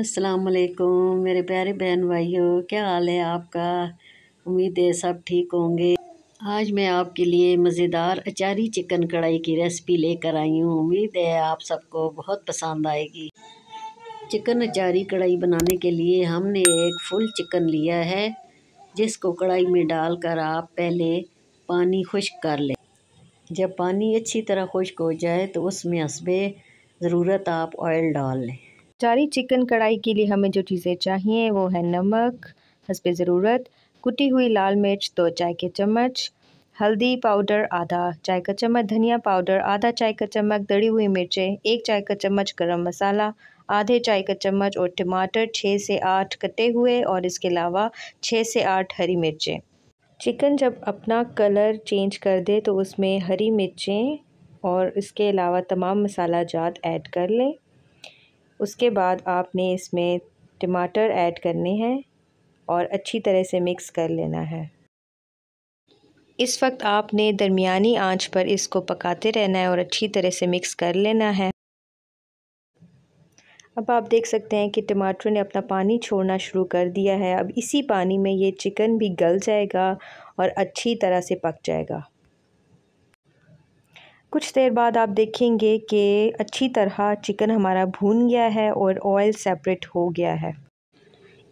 असलकुम मेरे प्यारे बहन भाइयों क्या हाल है आपका उम्मीद है सब ठीक होंगे आज मैं आपके लिए मज़ेदार अचारी चिकन कढ़ाई की रेसिपी लेकर आई हूँ उम्मीद है आप सबको बहुत पसंद आएगी चिकन अचारी कढ़ाई बनाने के लिए हमने एक फुल चिकन लिया है जिसको कढ़ाई में डालकर आप पहले पानी खुश्क कर लें जब पानी अच्छी तरह खुश्क हो जाए तो उसमें हसबे ज़रूरत आप ऑयल डाल लें चारी चिकन कढ़ाई के लिए हमें जो चीज़ें चाहिए वो है नमक हंसपे ज़रूरत कुटी हुई लाल मिर्च दो चाय के चम्मच हल्दी पाउडर आधा चाय का चम्मच धनिया पाउडर आधा चाय का चम्मच दड़ी हुई मिर्चें एक चाय का चम्मच गरम मसाला आधे चाय का चम्मच और टमाटर छः से आठ कटे हुए और इसके अलावा छः से आठ हरी मिर्चें चिकन जब अपना कलर चेंज कर दे तो उसमें हरी मिर्चें और इसके अलावा तमाम मसाला जात ऐड कर लें उसके बाद आपने इसमें टमाटर ऐड करने हैं और अच्छी तरह से मिक्स कर लेना है इस वक्त आपने दरमियानी आंच पर इसको पकाते रहना है और अच्छी तरह से मिक्स कर लेना है अब आप देख सकते हैं कि टमाटर ने अपना पानी छोड़ना शुरू कर दिया है अब इसी पानी में ये चिकन भी गल जाएगा और अच्छी तरह से पक जाएगा कुछ देर बाद आप देखेंगे कि अच्छी तरह चिकन हमारा भून गया है और ऑयल सेपरेट हो गया है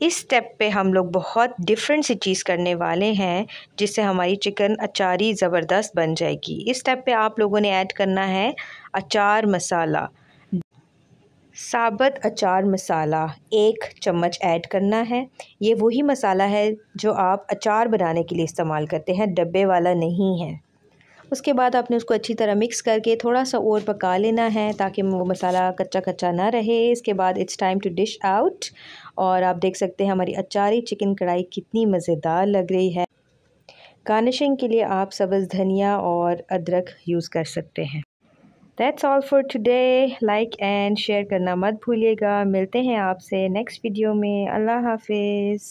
इस स्टेप पे हम लोग बहुत डिफरेंट सी चीज़ करने वाले हैं जिससे हमारी चिकन अचारी ज़बरदस्त बन जाएगी इस स्टेप पे आप लोगों ने ऐड करना है अचार मसाला साबत अचार मसाला एक चम्मच ऐड करना है ये वही मसाला है जो आप अचार बनाने के लिए इस्तेमाल करते हैं डब्बे वाला नहीं है उसके बाद आपने उसको अच्छी तरह मिक्स करके थोड़ा सा और पका लेना है ताकि वो मसाला कच्चा कच्चा ना रहे इसके बाद it's time to dish out और आप देख सकते हैं हमारी अचारी चिकन कढ़ाई कितनी मज़ेदार लग रही है गार्निशिंग के लिए आप सब्ज़ धनिया और अदरक यूज़ कर सकते हैं that's all for today like and share करना मत भूलिएगा मिलते हैं आपसे नेक्स्ट वीडियो में अल्लाह हाफिज़